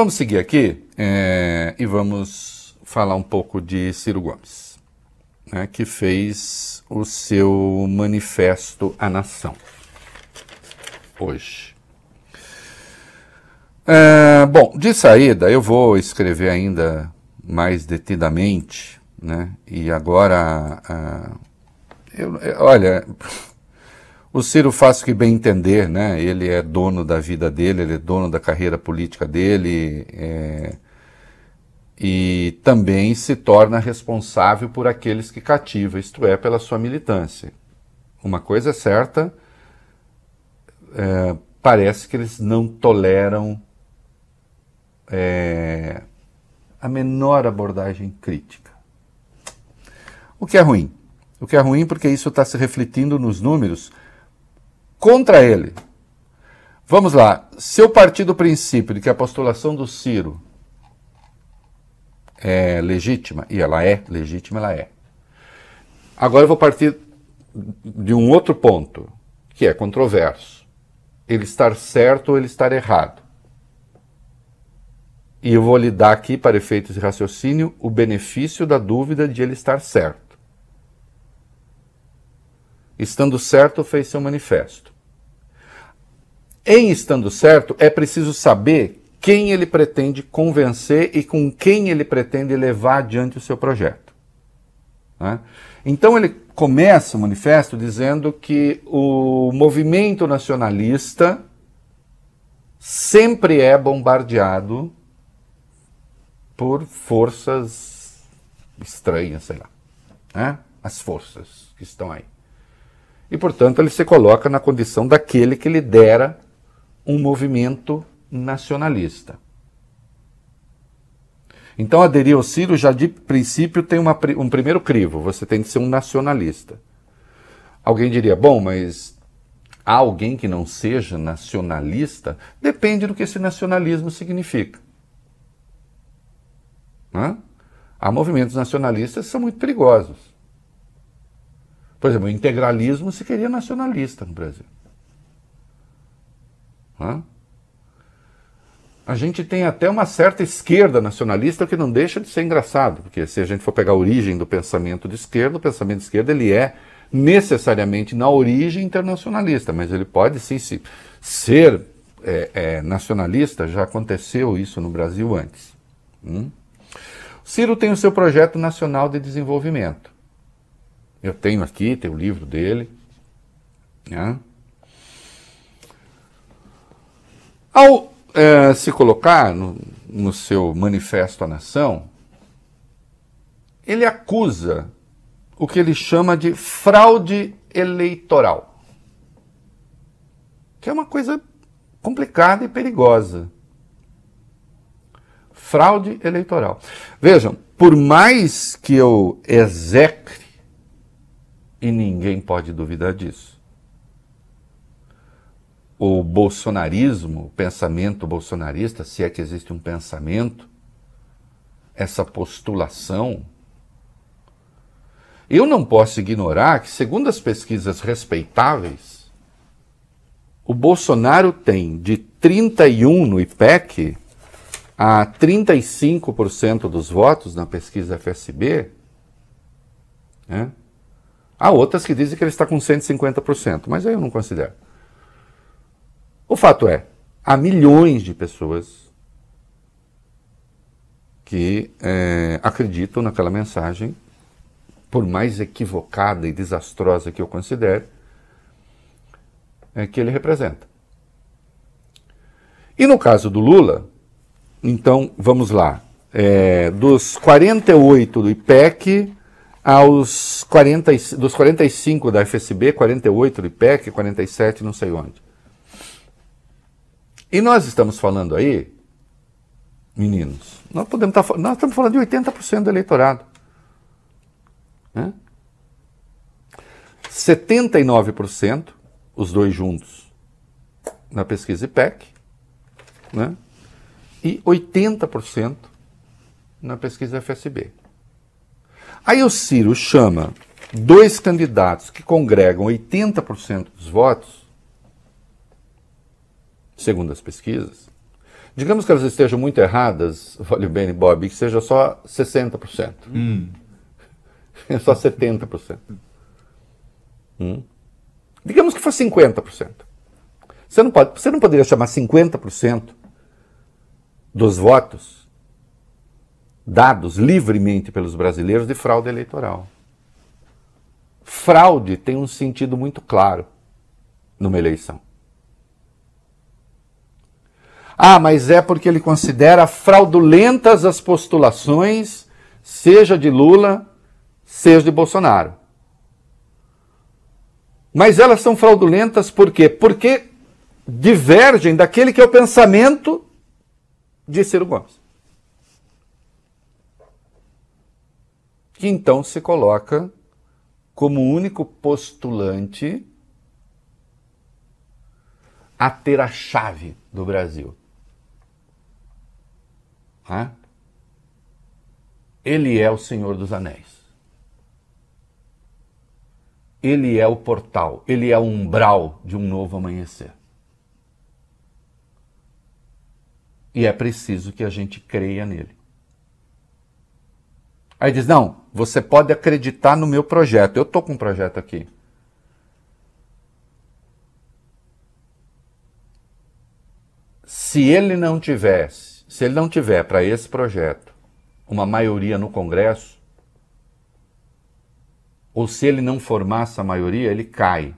Vamos seguir aqui é, e vamos falar um pouco de Ciro Gomes, né, que fez o seu manifesto à nação hoje. É, bom, de saída eu vou escrever ainda mais detidamente, né? E agora, ah, eu, olha, o Ciro faz o que bem entender, né? Ele é dono da vida dele, ele é dono da carreira política dele é... e também se torna responsável por aqueles que cativa, isto é, pela sua militância. Uma coisa é certa, é... parece que eles não toleram é... a menor abordagem crítica. O que é ruim. O que é ruim porque isso está se refletindo nos números contra ele. Vamos lá. Se eu partir do princípio de que a postulação do Ciro é legítima, e ela é legítima, ela é. Agora eu vou partir de um outro ponto, que é controverso. Ele estar certo ou ele estar errado. E eu vou lhe dar aqui, para efeitos de raciocínio, o benefício da dúvida de ele estar certo. Estando certo, fez seu manifesto. Em estando certo, é preciso saber quem ele pretende convencer e com quem ele pretende levar adiante o seu projeto. Né? Então ele começa o manifesto dizendo que o movimento nacionalista sempre é bombardeado por forças estranhas, sei lá. Né? As forças que estão aí e, portanto, ele se coloca na condição daquele que lidera um movimento nacionalista. Então, aderir ao Ciro já de princípio tem uma, um primeiro crivo: você tem que ser um nacionalista. Alguém diria, bom, mas há alguém que não seja nacionalista? Depende do que esse nacionalismo significa. Hã? Há movimentos nacionalistas que são muito perigosos. Por exemplo, o integralismo se queria nacionalista no Brasil. Hã? A gente tem até uma certa esquerda nacionalista que não deixa de ser engraçado, porque se a gente for pegar a origem do pensamento de esquerda, o pensamento de esquerda ele é necessariamente na origem internacionalista, mas ele pode sim se, ser é, é, nacionalista, já aconteceu isso no Brasil antes. Hum? Ciro tem o seu projeto nacional de desenvolvimento. Eu tenho aqui, tem o livro dele. Né? Ao é, se colocar no, no seu Manifesto à Nação, ele acusa o que ele chama de fraude eleitoral, que é uma coisa complicada e perigosa. Fraude eleitoral. Vejam, por mais que eu execre e ninguém pode duvidar disso. O bolsonarismo, o pensamento bolsonarista, se é que existe um pensamento, essa postulação, eu não posso ignorar que, segundo as pesquisas respeitáveis, o Bolsonaro tem de 31 no IPEC a 35% dos votos na pesquisa FSB, né? Há outras que dizem que ele está com 150%, mas aí eu não considero. O fato é, há milhões de pessoas que é, acreditam naquela mensagem, por mais equivocada e desastrosa que eu considere, é, que ele representa. E no caso do Lula, então vamos lá, é, dos 48 do IPEC, aos 40, dos 45 da FSB, 48 do IPEC, 47 não sei onde. E nós estamos falando aí, meninos, nós, podemos estar, tá nós estamos falando de 80% do eleitorado. Né? 79%, os dois juntos, na pesquisa IPEC, né? e 80% na pesquisa FSB. Aí o Ciro chama dois candidatos que congregam 80% dos votos, segundo as pesquisas. Digamos que elas estejam muito erradas, olha bem, Bob, que seja só 60%. Hum. É só 70%. Hum. Digamos que fosse 50%. Você não, pode, você não poderia chamar 50% dos votos dados livremente pelos brasileiros de fraude eleitoral. Fraude tem um sentido muito claro numa eleição. Ah, mas é porque ele considera fraudulentas as postulações, seja de Lula, seja de Bolsonaro. Mas elas são fraudulentas por quê? Porque divergem daquele que é o pensamento de Ciro Gomes. que então se coloca como único postulante a ter a chave do Brasil. Hã? Ele é o Senhor dos Anéis. Ele é o portal, ele é o umbral de um novo amanhecer. E é preciso que a gente creia nele. Aí diz: não, você pode acreditar no meu projeto. Eu estou com um projeto aqui. Se ele não tivesse, se ele não tiver para esse projeto uma maioria no Congresso, ou se ele não formar essa maioria, ele cai.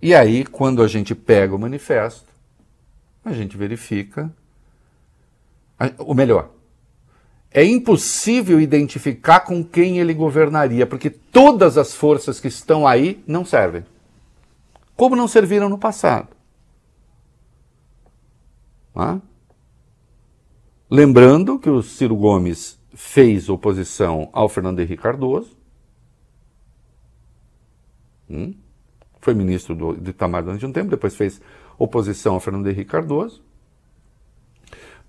E aí, quando a gente pega o manifesto, a gente verifica. Ou melhor, é impossível identificar com quem ele governaria, porque todas as forças que estão aí não servem. Como não serviram no passado. É? Lembrando que o Ciro Gomes fez oposição ao Fernando Henrique Cardoso, hum? foi ministro do, do Itamar durante um tempo, depois fez oposição ao Fernando Henrique Cardoso,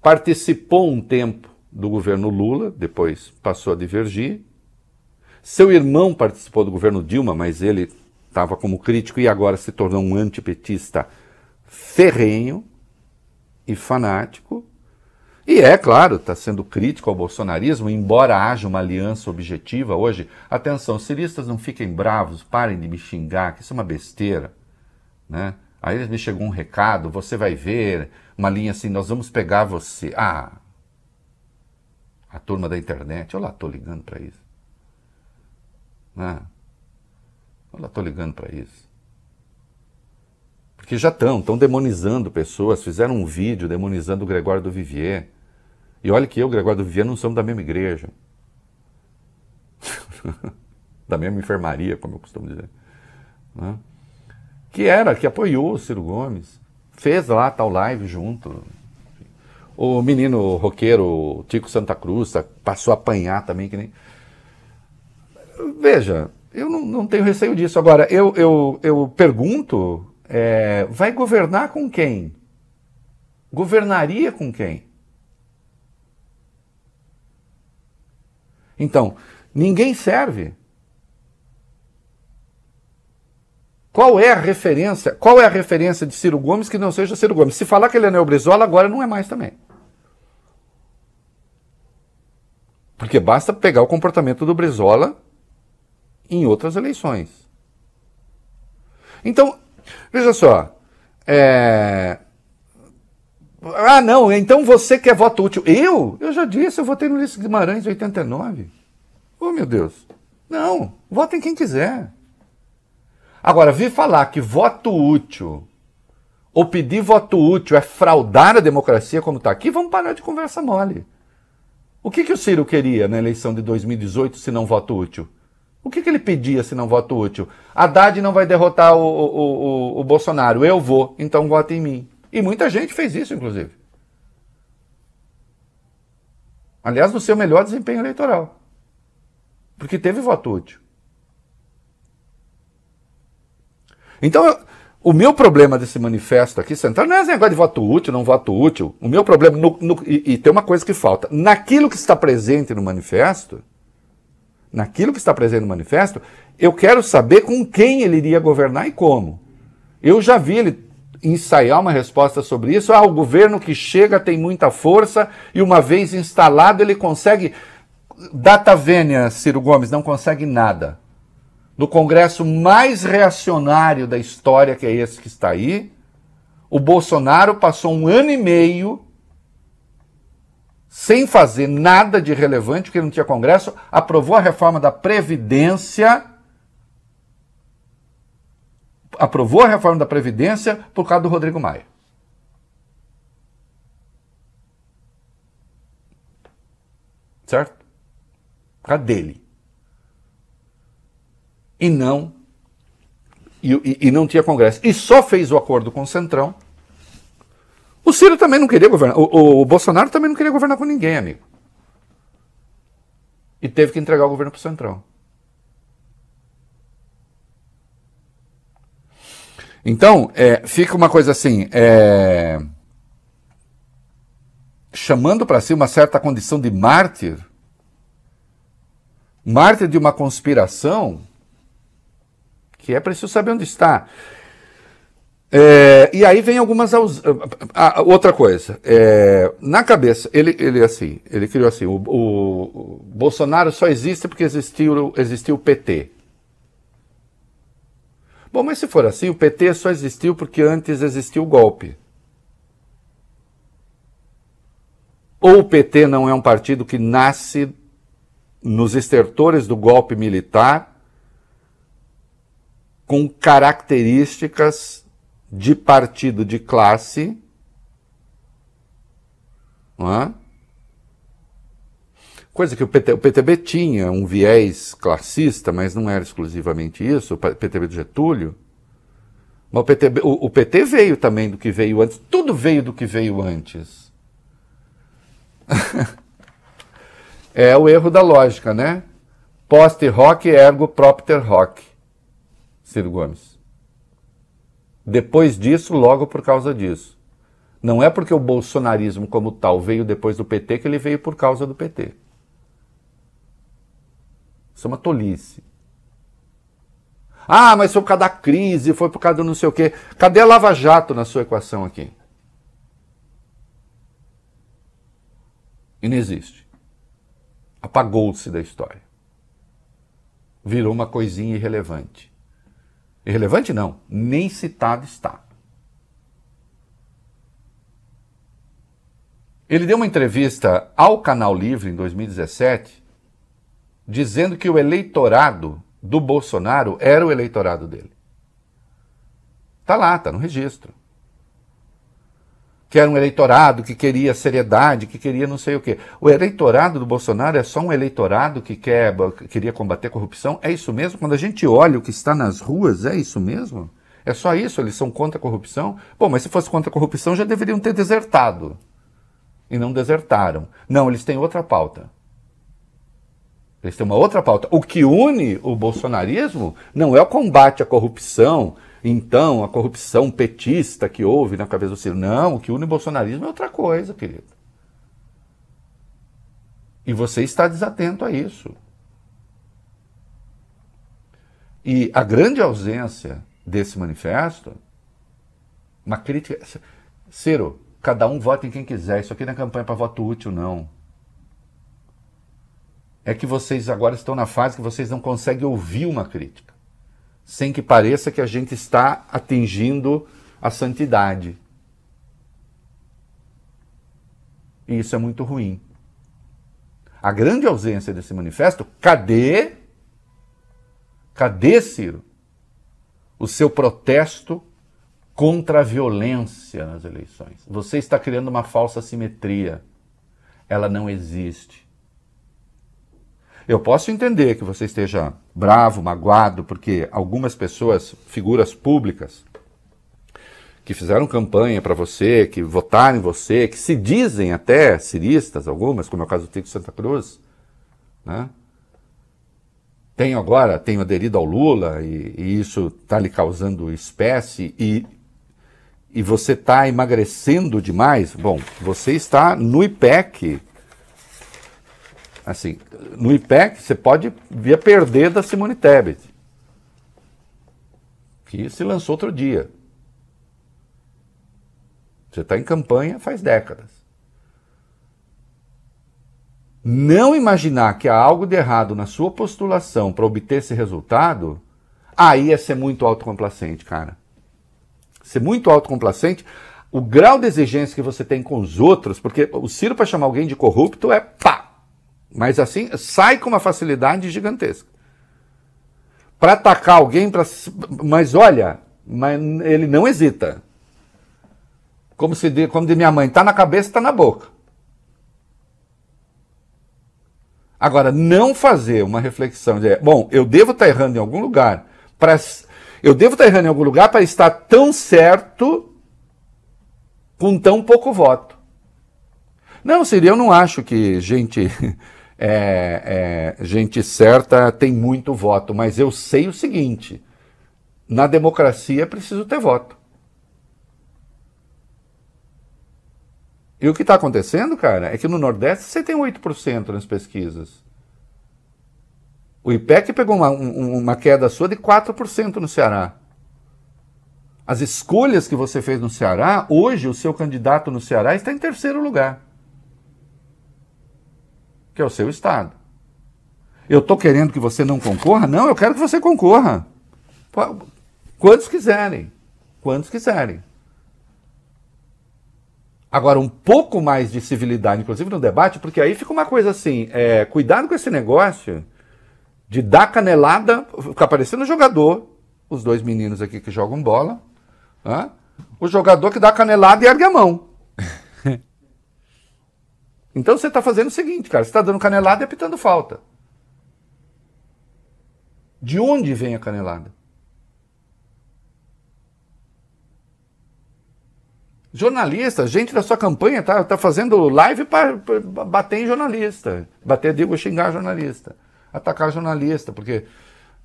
participou um tempo do governo Lula, depois passou a divergir. Seu irmão participou do governo Dilma, mas ele estava como crítico e agora se tornou um antipetista ferrenho e fanático. E é claro, está sendo crítico ao bolsonarismo, embora haja uma aliança objetiva hoje. Atenção, ciristas não fiquem bravos, parem de me xingar, que isso é uma besteira. Né? Aí me chegou um recado, você vai ver, uma linha assim, nós vamos pegar você. Ah, a turma da internet. Olha lá, estou ligando para isso. Ah, olha lá, estou ligando para isso. Porque já estão, estão demonizando pessoas, fizeram um vídeo demonizando o Gregório do Vivier. E olha que eu e o Gregório do Vivier não somos da mesma igreja. da mesma enfermaria, como eu costumo dizer. Né? Que era, que apoiou o Ciro Gomes. Fez lá tal live junto, o menino roqueiro, Tico Santa Cruz, tá, passou a apanhar também, que nem. Veja, eu não, não tenho receio disso. Agora, eu, eu, eu pergunto: é, vai governar com quem? Governaria com quem? Então, ninguém serve. Qual é a referência? Qual é a referência de Ciro Gomes que não seja Ciro Gomes? Se falar que ele é neobrizola, agora não é mais também. Porque basta pegar o comportamento do Brizola em outras eleições. Então, veja só. É... Ah, não, então você quer é voto útil. Eu? Eu já disse, eu votei no Ulisses Guimarães em 89. Oh, meu Deus. Não, votem quem quiser. Agora, vir falar que voto útil ou pedir voto útil é fraudar a democracia como está aqui, vamos parar de conversa mole. O que, que o Ciro queria na eleição de 2018 se não voto útil? O que, que ele pedia se não voto útil? Haddad não vai derrotar o, o, o, o Bolsonaro. Eu vou, então vote em mim. E muita gente fez isso, inclusive. Aliás, no é seu melhor desempenho eleitoral. Porque teve voto útil. Então, o meu problema desse manifesto aqui central não é esse negócio de voto útil, não voto útil. O meu problema, no, no, e, e tem uma coisa que falta, naquilo que está presente no manifesto, naquilo que está presente no manifesto, eu quero saber com quem ele iria governar e como. Eu já vi ele ensaiar uma resposta sobre isso. Ah, o governo que chega tem muita força e uma vez instalado ele consegue. Data vênia, Ciro Gomes, não consegue nada do Congresso mais reacionário da história, que é esse que está aí, o Bolsonaro passou um ano e meio sem fazer nada de relevante, porque não tinha Congresso, aprovou a reforma da Previdência. Aprovou a reforma da Previdência por causa do Rodrigo Maia. Certo? Por causa dele e não e, e, não tinha Congresso. E só fez o acordo com o Centrão. O Ciro também não queria governar. O, o, o Bolsonaro também não queria governar com ninguém, amigo. E teve que entregar o governo para o Centrão. Então, é, fica uma coisa assim. É, chamando para si uma certa condição de mártir. Mártir de uma conspiração que é preciso saber onde está. É, e aí vem algumas aus... Ah, ah, ah, outra coisa é, na cabeça ele ele assim ele criou assim o, o, o Bolsonaro só existe porque existiu existiu o PT bom mas se for assim o PT só existiu porque antes existiu o golpe ou o PT não é um partido que nasce nos estertores do golpe militar com características de partido de classe. É? Coisa que o, PT, o, PTB tinha um viés classista, mas não era exclusivamente isso, o PTB do Getúlio. Mas o, PTB, o, o PT veio também do que veio antes, tudo veio do que veio antes. é o erro da lógica, né? post hoc ergo propter hoc. Ciro Gomes. Depois disso, logo por causa disso. Não é porque o bolsonarismo como tal veio depois do PT que ele veio por causa do PT. Isso é uma tolice. Ah, mas foi por causa da crise, foi por causa do não sei o quê. Cadê a Lava Jato na sua equação aqui? E não existe. Apagou-se da história. Virou uma coisinha irrelevante. Irrelevante não, nem citado está. Ele deu uma entrevista ao Canal Livre em 2017, dizendo que o eleitorado do Bolsonaro era o eleitorado dele. Tá lá, tá no registro que era um eleitorado que queria seriedade, que queria não sei o quê. O eleitorado do Bolsonaro é só um eleitorado que quer, queria combater corrupção? É isso mesmo? Quando a gente olha o que está nas ruas, é isso mesmo? É só isso? Eles são contra a corrupção? Bom, mas se fosse contra a corrupção, já deveriam ter desertado. E não desertaram. Não, eles têm outra pauta. Eles têm uma outra pauta. O que une o bolsonarismo não é o combate à corrupção, então, a corrupção petista que houve na cabeça do Ciro. Não, o que une o bolsonarismo é outra coisa, querido. E você está desatento a isso. E a grande ausência desse manifesto, uma crítica. Ciro, cada um vota em quem quiser. Isso aqui não é campanha para voto útil, não. É que vocês agora estão na fase que vocês não conseguem ouvir uma crítica sem que pareça que a gente está atingindo a santidade. E isso é muito ruim. A grande ausência desse manifesto, cadê? Cadê, Ciro? O seu protesto contra a violência nas eleições. Você está criando uma falsa simetria. Ela não existe. Eu posso entender que você esteja bravo, magoado, porque algumas pessoas, figuras públicas, que fizeram campanha para você, que votaram em você, que se dizem até ciristas, algumas, como é o caso do Tico Santa Cruz, né? Tenho agora, tenho aderido ao Lula e, e isso está lhe causando espécie e, e você está emagrecendo demais. Bom, você está no IPEC, Assim, no IPEC você pode vir a perder da Simone Tebet, que se lançou outro dia. Você está em campanha faz décadas. Não imaginar que há algo de errado na sua postulação para obter esse resultado, aí é ser muito autocomplacente, cara. Ser muito autocomplacente, o grau de exigência que você tem com os outros, porque o Ciro para chamar alguém de corrupto é pá, mas assim, sai com uma facilidade gigantesca. Para atacar alguém, pra... mas olha, mas ele não hesita. Como se de, como de minha mãe, tá na cabeça, tá na boca. Agora, não fazer uma reflexão de, bom, eu devo estar tá errando em algum lugar, para eu devo estar tá errando em algum lugar para estar tão certo com tão pouco voto. Não, seria eu não acho que gente é, é, gente certa tem muito voto, mas eu sei o seguinte: na democracia é preciso ter voto. E o que está acontecendo, cara, é que no Nordeste você tem 8% nas pesquisas. O IPEC pegou uma, uma queda sua de 4% no Ceará. As escolhas que você fez no Ceará, hoje o seu candidato no Ceará está em terceiro lugar que é o seu Estado. Eu estou querendo que você não concorra? Não, eu quero que você concorra. Quantos quiserem. Quantos quiserem. Agora, um pouco mais de civilidade, inclusive no debate, porque aí fica uma coisa assim: é, cuidado com esse negócio de dar canelada, ficar parecendo o jogador, os dois meninos aqui que jogam bola, né? o jogador que dá canelada e ergue a mão. Então você está fazendo o seguinte, cara, você está dando canelada e apitando falta. De onde vem a canelada? Jornalista, gente da sua campanha tá, tá fazendo live para bater em jornalista. Bater, digo, xingar jornalista. Atacar jornalista, porque.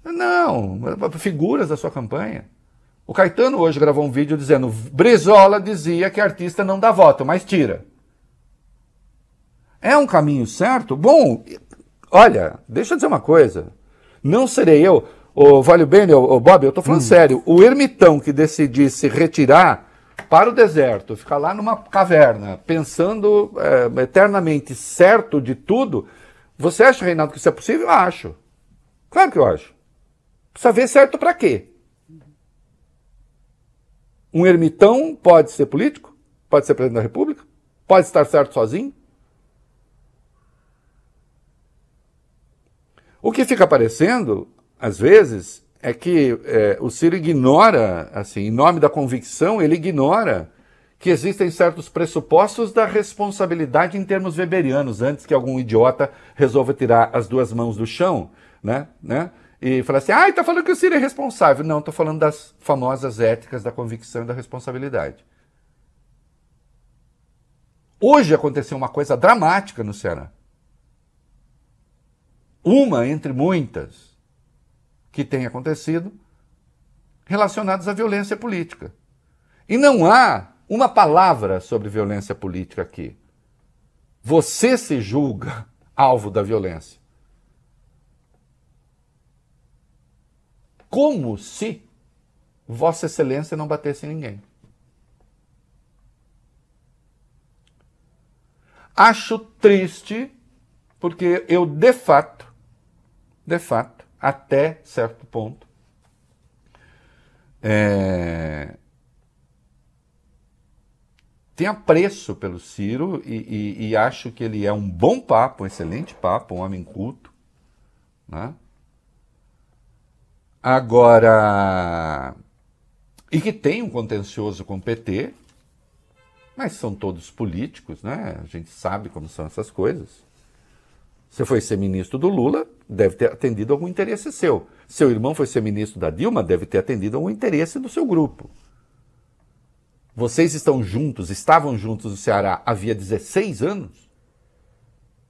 Não, figuras da sua campanha. O Caetano hoje gravou um vídeo dizendo: Brizola dizia que artista não dá voto, mas tira. É um caminho certo? Bom, olha, deixa eu dizer uma coisa. Não serei eu, o Vale Bem, o Bob, eu estou falando hum. sério. O ermitão que decidisse retirar para o deserto, ficar lá numa caverna, pensando é, eternamente certo de tudo, você acha, Reinaldo, que isso é possível? Eu acho. Claro que eu acho. Precisa ver certo para quê? Um ermitão pode ser político, pode ser presidente da República, pode estar certo sozinho, O que fica aparecendo, às vezes, é que é, o Ciro ignora, assim, em nome da convicção, ele ignora que existem certos pressupostos da responsabilidade em termos weberianos, antes que algum idiota resolva tirar as duas mãos do chão, né? né? E falar assim, ah, tá falando que o Ciro é responsável. Não, tô falando das famosas éticas da convicção e da responsabilidade. Hoje aconteceu uma coisa dramática no Ceará uma entre muitas que tem acontecido relacionadas à violência política. E não há uma palavra sobre violência política aqui. Você se julga alvo da violência. Como se Vossa Excelência não batesse em ninguém. Acho triste, porque eu de fato de fato, até certo ponto, é, tem apreço pelo Ciro e, e, e, acho que ele é um bom papo, um excelente papo, um homem culto. Né? Agora, e que tem um contencioso com o PT, mas são todos políticos, né? A gente sabe como são essas coisas. Você foi ser ministro do Lula, deve ter atendido algum interesse seu. Seu irmão foi ser ministro da Dilma, deve ter atendido algum interesse do seu grupo. Vocês estão juntos, estavam juntos no Ceará havia 16 anos,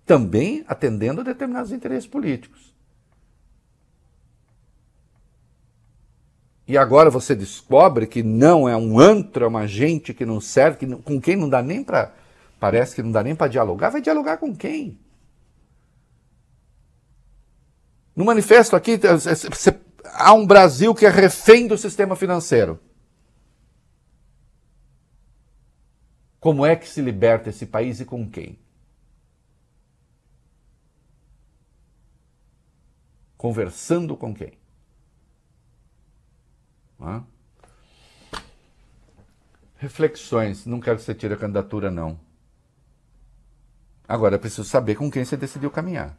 também atendendo a determinados interesses políticos. E agora você descobre que não é um antro, é uma gente que não serve, que, com quem não dá nem para. Parece que não dá nem para dialogar. Vai dialogar com quem? No manifesto aqui, é, é, há um Brasil que é refém do sistema financeiro. Como é que se liberta esse país e com quem? Conversando com quem? Hã? Reflexões. Não quero que você tire a candidatura, não. Agora, preciso saber com quem você decidiu caminhar.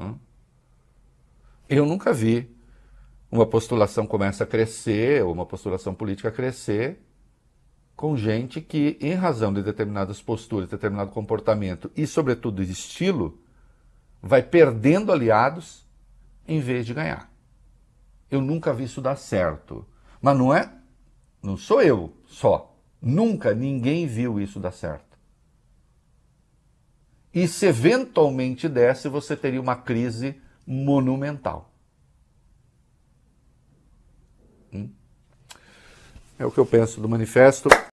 Hum? Eu nunca vi uma postulação começa a crescer, ou uma postulação política crescer, com gente que, em razão de determinadas posturas, determinado comportamento e, sobretudo, estilo, vai perdendo aliados em vez de ganhar. Eu nunca vi isso dar certo. Mas não é. Não sou eu só. Nunca ninguém viu isso dar certo. E se eventualmente desse, você teria uma crise monumental. Hum? É o que eu penso do manifesto.